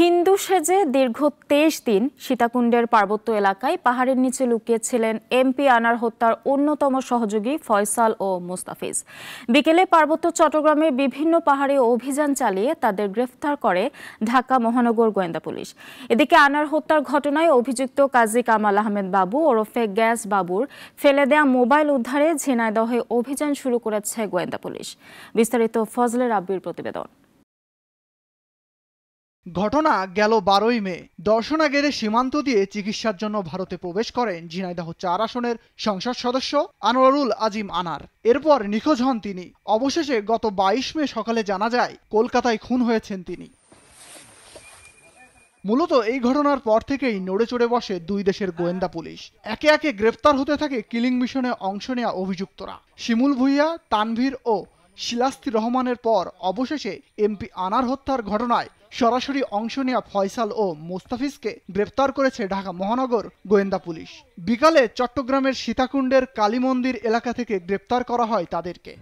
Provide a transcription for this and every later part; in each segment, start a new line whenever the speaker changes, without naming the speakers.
হিন্দু সেজে দীর্ঘ তেইশ দিন সীতাকুণ্ডের পার্বত্য এলাকায় পাহাড়ের নিচে লুকিয়েছিলেন এমপি আনার হত্যার অন্যতম সহযোগী ফয়সাল ও মুস্তাফিজ বিকেলে পার্বত্য চট্টগ্রামের বিভিন্ন পাহাড়ে অভিযান চালিয়ে তাদের গ্রেফতার করে ঢাকা মহানগর গোয়েন্দা পুলিশ এদিকে আনার হত্যার ঘটনায় অভিযুক্ত কাজী কামাল আহমেদ বাবু ওরফে গ্যাস বাবুর ফেলে দেয়া মোবাইল উদ্ধারে ঝিনাইদহে অভিযান শুরু করেছে গোয়েন্দা পুলিশ বিস্তারিত ফজলে রাব্বির প্রতিবেদন
ঘটনা গেল বারোই মে দর্শনাগেরে সীমান্ত দিয়ে চিকিৎসার জন্য ভারতে প্রবেশ করেন ঝিনাইদহ চার আসনের সংসদ সদস্য আনোয়ারুল আজিম আনার এরপর নিখোঁজ হন তিনি অবশেষে গত বাইশ মে সকালে জানা যায় কলকাতায় খুন হয়েছেন তিনি মূলত এই ঘটনার পর থেকেই নড়ে চড়ে বসে দুই দেশের গোয়েন্দা পুলিশ একে একে গ্রেফতার হতে থাকে কিলিং মিশনে অংশ নেওয়া অভিযুক্তরা শিমুল ভুইয়া তানভীর ও শিলাস্তি রহমানের পর অবশেষে এমপি আনার হত্যার ঘটনায় সরাসরি অংশ নেওয়া ফয়সাল ও মোস্তাফিজকে গ্রেপ্তার করেছে ঢাকা মহানগর গোয়েন্দা পুলিশ বিকালে চট্টগ্রামের সীতাকুণ্ডের কালী মন্দির এলাকা থেকে গ্রেপ্তার করা হয় তাদেরকে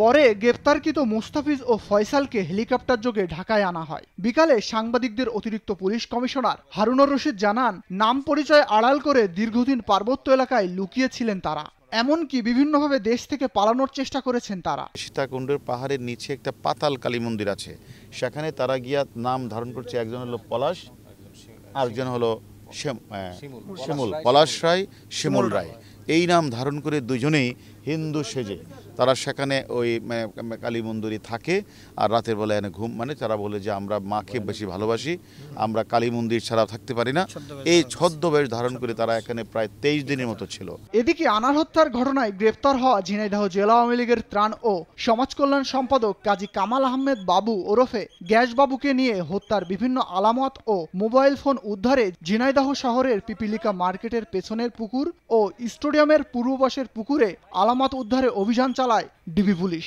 পরে গ্রেপ্তারকৃত মোস্তাফিজ ও ফয়সালকে হেলিকপ্টার যোগে ঢাকায় আনা হয় বিকালে সাংবাদিকদের অতিরিক্ত পুলিশ কমিশনার হারুনর রশিদ জানান নাম পরিচয় আড়াল করে দীর্ঘদিন পার্বত্য এলাকায় লুকিয়েছিলেন তারা এমনকি বিভিন্নভাবে দেশ থেকে পালানোর চেষ্টা করেছেন তারা
সীতাকুণ্ডের পাহাড়ের নিচে একটা পাতাল কালী মন্দির আছে সেখানে তারা গিয়া নাম ধারণ করছে একজন হলো পলাশ আরেকজন হলো শিমুল পলাশ রায় শিমুল রায় এই নাম ধারণ করে দুজনেই হিন্দু সেজে তারা সেখানে ওই কালী মন্দিরে থাকে আর রাতের বেলায় এনে ঘুম মানে তারা বলে যে আমরা মাকে বেশি ভালোবাসি আমরা কালী মন্দির ছাড়া থাকতে পারি না এই ছদ্মবেশ ধারণ করে তারা এখানে প্রায় তেইশ দিনের মতো ছিল
এদিকে আনার হত্যার ঘটনায় গ্রেফতার হওয়া ঝিনাইদহ জেলা আওয়ামী লীগের ত্রাণ ও সমাজ কল্যাণ সম্পাদক কাজী কামাল আহমেদ বাবু ওরফে গ্যাস বাবুকে নিয়ে হত্যার বিভিন্ন আলামত ও মোবাইল ফোন উদ্ধারে ঝিনাইদহ শহরের পিপিলিকা মার্কেটের পেছনের পুকুর ও স্টেডিয়ামের পূর্ব পাশের পুকুরে আলাম জামাত উদ্ধারে অভিযান চালায় ডিবি পুলিশ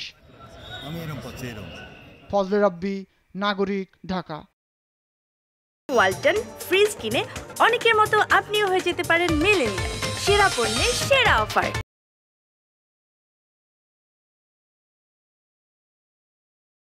ফজলে রব্বি নাগরিক ঢাকা
ওয়ালটন ফ্রিজ কিনে অনেকের মতো আপনিও হয়ে যেতে পারেন মেলেন সেরা পণ্যের সেরা অফার